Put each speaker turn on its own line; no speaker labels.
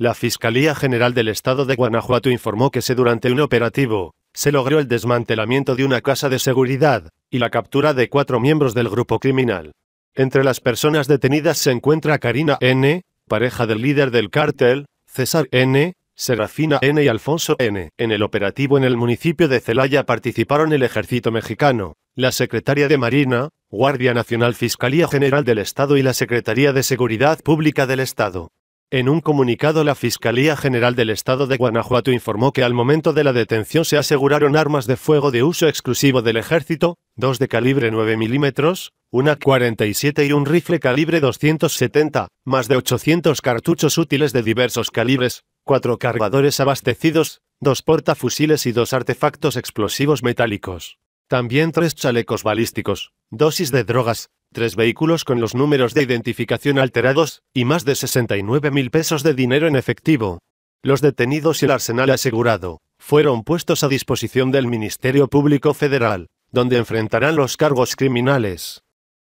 La Fiscalía General del Estado de Guanajuato informó que se durante un operativo, se logró el desmantelamiento de una casa de seguridad, y la captura de cuatro miembros del grupo criminal. Entre las personas detenidas se encuentra Karina N., pareja del líder del cártel, César N., Serafina N. y Alfonso N. En el operativo en el municipio de Celaya participaron el ejército mexicano, la Secretaría de Marina, Guardia Nacional Fiscalía General del Estado y la Secretaría de Seguridad Pública del Estado. En un comunicado la Fiscalía General del Estado de Guanajuato informó que al momento de la detención se aseguraron armas de fuego de uso exclusivo del ejército, dos de calibre 9 milímetros, una 47 y un rifle calibre 270, más de 800 cartuchos útiles de diversos calibres, cuatro cargadores abastecidos, dos portafusiles y dos artefactos explosivos metálicos. También tres chalecos balísticos, dosis de drogas, tres vehículos con los números de identificación alterados, y más de 69 mil pesos de dinero en efectivo. Los detenidos y el arsenal asegurado fueron puestos a disposición del Ministerio Público Federal, donde enfrentarán los cargos criminales.